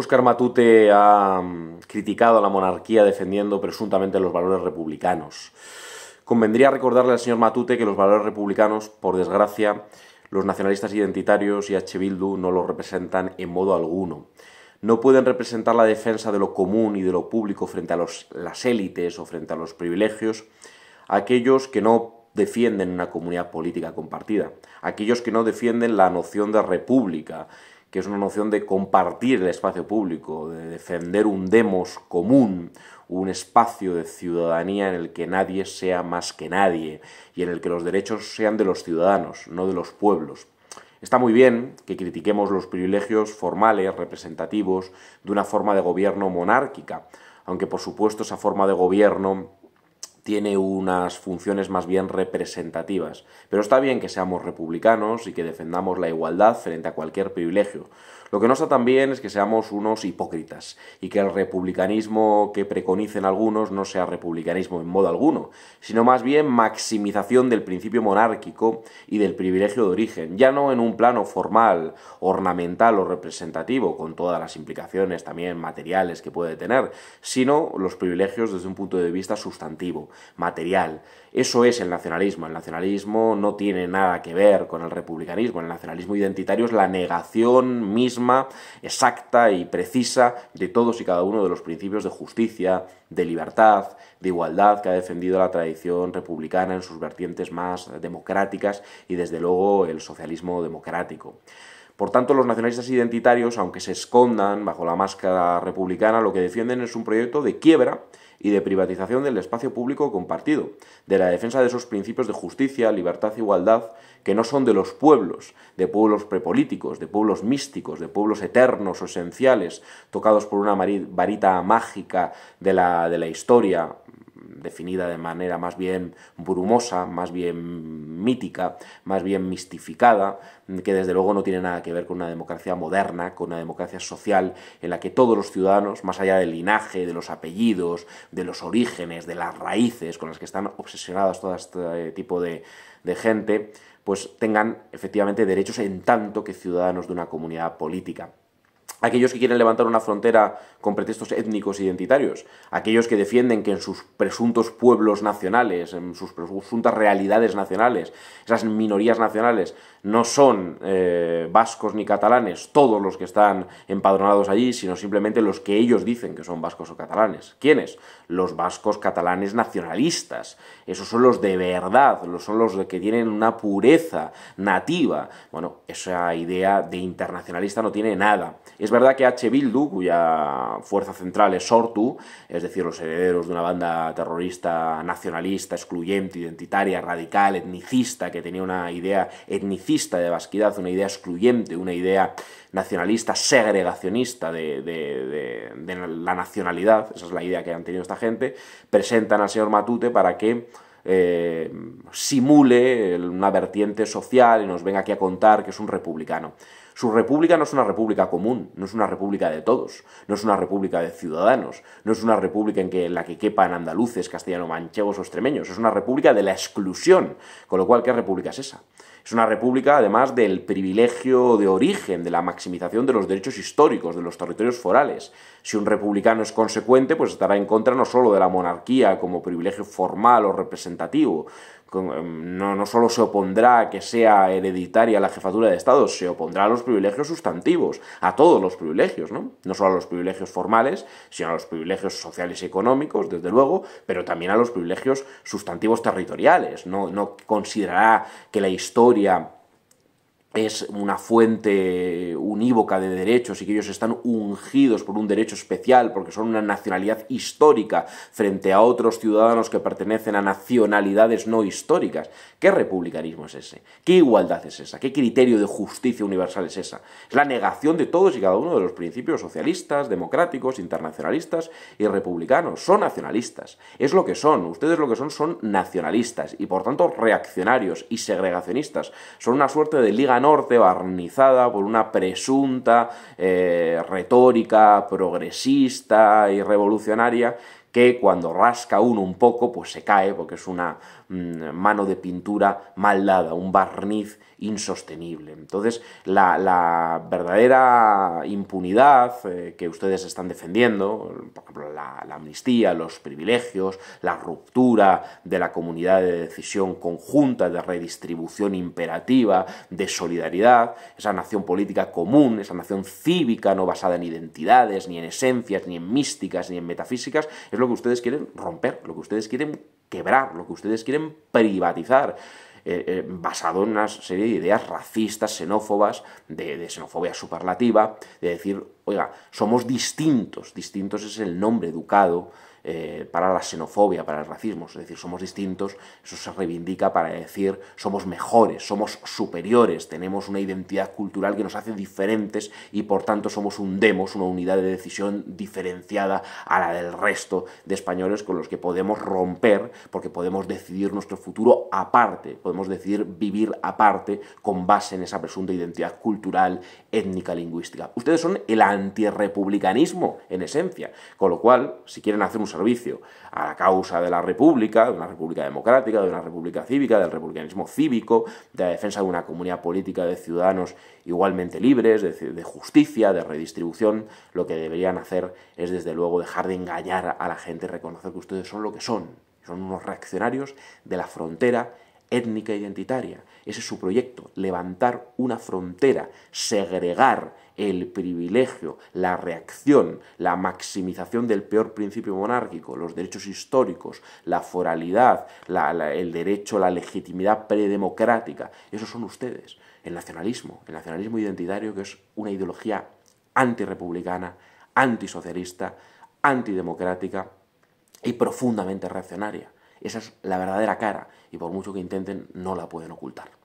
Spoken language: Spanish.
Oscar Matute ha mm, criticado a la monarquía defendiendo presuntamente los valores republicanos. Convendría recordarle al señor Matute que los valores republicanos, por desgracia, los nacionalistas identitarios y H. Bildu no los representan en modo alguno. No pueden representar la defensa de lo común y de lo público frente a las élites o frente a los privilegios, aquellos que no defienden una comunidad política compartida, aquellos que no defienden la noción de república que es una noción de compartir el espacio público, de defender un demos común, un espacio de ciudadanía en el que nadie sea más que nadie y en el que los derechos sean de los ciudadanos, no de los pueblos. Está muy bien que critiquemos los privilegios formales, representativos, de una forma de gobierno monárquica, aunque por supuesto esa forma de gobierno tiene unas funciones más bien representativas. Pero está bien que seamos republicanos y que defendamos la igualdad frente a cualquier privilegio, lo que no está tan bien es que seamos unos hipócritas y que el republicanismo que preconicen algunos no sea republicanismo en modo alguno, sino más bien maximización del principio monárquico y del privilegio de origen, ya no en un plano formal, ornamental o representativo, con todas las implicaciones también materiales que puede tener, sino los privilegios desde un punto de vista sustantivo, material. Eso es el nacionalismo. El nacionalismo no tiene nada que ver con el republicanismo. El nacionalismo identitario es la negación misma exacta y precisa de todos y cada uno de los principios de justicia, de libertad, de igualdad que ha defendido la tradición republicana en sus vertientes más democráticas y desde luego el socialismo democrático. Por tanto, los nacionalistas identitarios, aunque se escondan bajo la máscara republicana, lo que defienden es un proyecto de quiebra y de privatización del espacio público compartido, de la defensa de esos principios de justicia, libertad e igualdad que no son de los pueblos, de pueblos prepolíticos, de pueblos místicos, de pueblos eternos o esenciales, tocados por una varita mágica de la, de la historia, definida de manera más bien brumosa, más bien mítica, más bien mistificada, que desde luego no tiene nada que ver con una democracia moderna, con una democracia social en la que todos los ciudadanos, más allá del linaje, de los apellidos, de los orígenes, de las raíces con las que están obsesionadas todo este eh, tipo de, de gente, pues tengan efectivamente derechos en tanto que ciudadanos de una comunidad política aquellos que quieren levantar una frontera con pretextos étnicos e identitarios, aquellos que defienden que en sus presuntos pueblos nacionales, en sus presuntas realidades nacionales, esas minorías nacionales, no son eh, vascos ni catalanes todos los que están empadronados allí, sino simplemente los que ellos dicen que son vascos o catalanes. ¿Quiénes? los vascos catalanes nacionalistas. Esos son los de verdad, son los que tienen una pureza nativa. Bueno, esa idea de internacionalista no tiene nada. Es verdad que H. Bildu, cuya fuerza central es Sortu, es decir, los herederos de una banda terrorista nacionalista, excluyente, identitaria, radical, etnicista, que tenía una idea etnicista de vasquidad, una idea excluyente, una idea nacionalista, segregacionista de, la nacionalidad, esa es la idea que han tenido gente, presentan al señor Matute para que eh, simule una vertiente social y nos venga aquí a contar que es un republicano. Su república no es una república común, no es una república de todos, no es una república de ciudadanos, no es una república en, en la que quepan andaluces, castellano-manchegos o extremeños, es una república de la exclusión, con lo cual, ¿qué república es esa? Es una república, además, del privilegio de origen, de la maximización de los derechos históricos de los territorios forales. Si un republicano es consecuente, pues estará en contra no solo de la monarquía como privilegio formal o representativo, Em, no, no solo se opondrá a que sea hereditaria la jefatura de Estado, se opondrá a los privilegios sustantivos, a todos los privilegios, ¿no? No solo a los privilegios formales, sino a los privilegios sociales y económicos, desde luego, pero también a los privilegios sustantivos territoriales. No, no considerará que la historia es una fuente unívoca de derechos y que ellos están ungidos por un derecho especial porque son una nacionalidad histórica frente a otros ciudadanos que pertenecen a nacionalidades no históricas. ¿Qué republicanismo es ese? ¿Qué igualdad es esa? ¿Qué criterio de justicia universal es esa? Es la negación de todos y cada uno de los principios socialistas, democráticos, internacionalistas y republicanos. Son nacionalistas. Es lo que son. Ustedes lo que son son nacionalistas y por tanto reaccionarios y segregacionistas. Son una suerte de liga norte barnizada por una presunta eh, retórica progresista y revolucionaria que cuando rasca uno un poco, pues se cae, porque es una mm, mano de pintura mal dada, un barniz insostenible. Entonces, la, verdadera impunidad eh, que ustedes están defendiendo, por ejemplo, la, la amnistía, los privilegios, la ruptura de la comunidad de decisión conjunta, de redistribución imperativa, de solidaridad, esa nación política común, esa nación cívica, no basada en identidades, ni en esencias, ni en místicas, ni en metafísicas, es lo que ustedes quieren romper, lo que ustedes quieren quebrar, lo que ustedes quieren privatizar. Eh, eh, basado en una serie de ideas racistas, xenófobas, de, xenofobia superlativa, de decir, oiga, somos distintos, distintos es el nombre educado eh, para la xenofobia, para el racismo, es decir, somos distintos, eso se reivindica para decir somos mejores, somos superiores, tenemos una identidad cultural que nos hace diferentes y por tanto somos un demos, una unidad de decisión diferenciada a la del resto de españoles con los que podemos romper porque podemos decidir nuestro futuro aparte, podemos decidir vivir aparte con base en esa presunta identidad cultural, étnica, lingüística. Ustedes son el antirrepublicanismo en esencia, con lo cual, si quieren hacer un servicio a la causa de la República, de una República democrática, de una República cívica, del republicanismo cívico, de la defensa de una comunidad política de ciudadanos igualmente libres, de, justicia, de redistribución, lo que deberían hacer es desde luego dejar de engañar a la gente y reconocer que ustedes son lo que son. Son unos reaccionarios de la frontera étnica identitaria. Ese es su proyecto, levantar una frontera, segregar el privilegio, la reacción, la maximización del peor principio monárquico, los derechos históricos, la foralidad, el derecho, la legitimidad predemocrática. Esos son ustedes. El nacionalismo, el nacionalismo identitario que es una ideología antirepublicana, antisocialista, antidemocrática y profundamente reaccionaria. Esa es la verdadera cara y por mucho que intenten no la pueden ocultar.